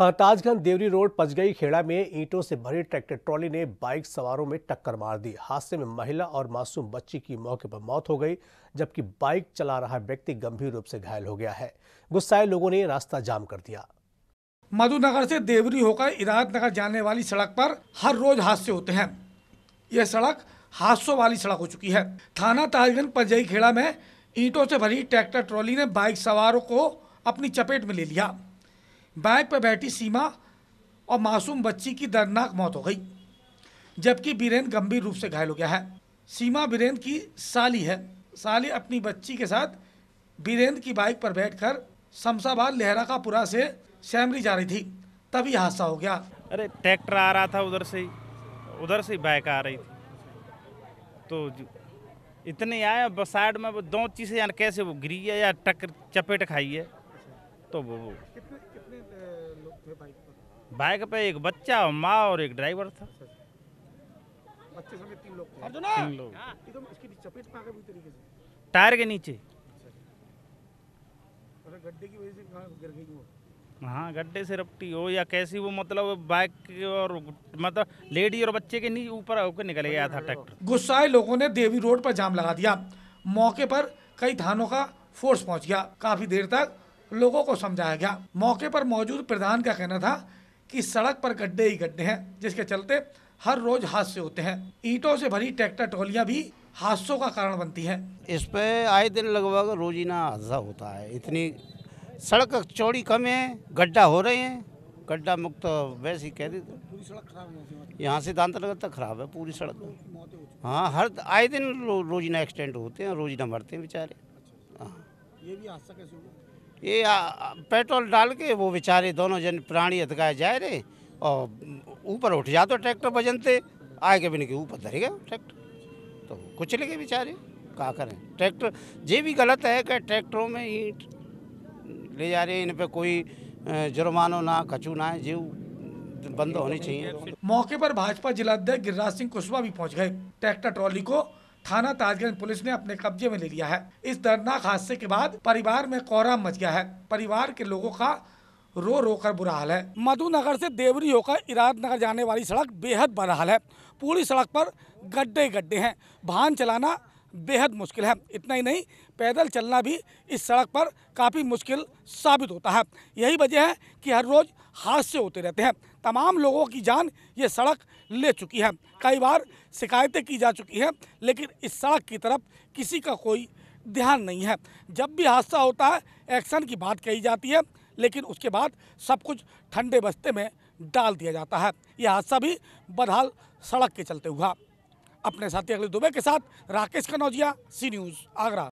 सरताजगंज Deori road Pachgai Khera में ईंटों से भरी ट्रैक्टर ट्रॉली ने बाइक सवारों में टक्कर मार दी हादसे में महिला और मासूम बच्ची की मौके पर मौत हो गई जबकि बाइक चला रहा व्यक्ति गंभीर रूप से घायल हो गया है गुस्साए लोगों ने रास्ता जाम कर दिया मधुनगर से देवरी होकर इरादत नगर जाने वाली सड़क पर हर रोज हादसे होते हैं यह सड़क हादसों वाली सड़क हो चुकी है थाना ताजगंज पजई खेड़ा में ईंटों से भरी ट्रैक्टर ट्रॉली ने बाइक सवारों को अपनी चपेट में ले लिया बाइक पर बैठी सीमा और मासूम बच्ची की दर्दनाक मौत हो गई जबकि बीरेन गंभीर रूप से घायल हो गया है सीमा बीरेन की साली है साली अपनी बच्ची के साथ बीरेन की बाइक पर बैठकर शमशाबाद लहराकापुरा से सैमरी जा रही थी तभी हादसा हो गया अरे ट्रैक्टर आ रहा था उधर से उधर से बाइक आ रही थी तो इतने आया साइड में वो दो चीज़ें यार कैसे वो गिरी है या टक्कर चपेट खाई है तो वो बाइक पे एक बच्चा माँ और एक ड्राइवर था अच्छा, अच्छा। तीन लोग हाँ। टायर के नीचे अच्छा, हाँ गड्ढे से रपटी हो या कैसी वो मतलब बाइक और मतलब लेडी और बच्चे के नीचे ऊपर होकर निकल गया था ट्रैक्टर गुस्साए लोगों ने देवी रोड पर जाम लगा दिया मौके पर कई थानों का फोर्स पहुंच गया काफी देर तक लोगों को समझाया गया मौके पर मौजूद प्रधान का कहना था कि सड़क पर गड्ढे ही गड्ढे हैं जिसके चलते हर रोज हादसे होते हैं ईटों से भरी ट्रैक्टर ट्रॉलियाँ भी हादसों का कारण बनती है इस पे आए दिन लगभग रोजीना हादसा होता है इतनी सड़क चौड़ी कम है गड्ढा हो रहे हैं गड्ढा मुक्त वैसे ही कह देते तो। यहाँ से दांत नगर तक खराब है पूरी सड़क हाँ हर आए दिन रोजीना एक्सीडेंट होते हैं रोजीना मरते हैं बेचारे अच्छा। हाँ ये भी हादसा कैसे हुआ ये पेट्रोल डाल के वो बेचारे दोनों जन प्राणी अतकाए जा रहे और ऊपर उठ जाते तो ट्रैक्टर बजनते आगे बिन के ऊपर धरेगा ट्रैक्टर तो कुछ गए बेचारे कहा करें ट्रैक्टर ये भी गलत है कि ट्रैक्टरों में ईट ले जा रहे हैं इन पर कोई जुर्मानो ना कचू ना है जीव बंद होनी चाहिए मौके पर भाजपा जिलाध्यक्ष गिरिराज सिंह कुशवाहा भी पहुंच गए ट्रैक्टर ट्रॉली को थाना ताजगंज पुलिस ने अपने कब्जे में ले लिया है इस दर्दनाक हादसे के बाद परिवार में कोहरा मच गया है परिवार के लोगों का रो रो कर बुरा हाल है मधु नगर से देवरी होकर इराद नगर जाने वाली सड़क बेहद बदहाल है पूरी सड़क पर गड्ढे गड्ढे हैं वाहन चलाना बेहद मुश्किल है इतना ही नहीं पैदल चलना भी इस सड़क पर काफ़ी मुश्किल साबित होता है यही वजह है कि हर रोज़ हादसे होते रहते हैं तमाम लोगों की जान ये सड़क ले चुकी है कई बार शिकायतें की जा चुकी हैं लेकिन इस सड़क की तरफ किसी का कोई ध्यान नहीं है जब भी हादसा होता है एक्शन की बात कही जाती है लेकिन उसके बाद सब कुछ ठंडे बस्ते में डाल दिया जाता है यह हादसा भी बदहाल सड़क के चलते हुआ अपने साथी अखिलेश दुबे के साथ राकेश कनौजिया सी न्यूज़ आगरा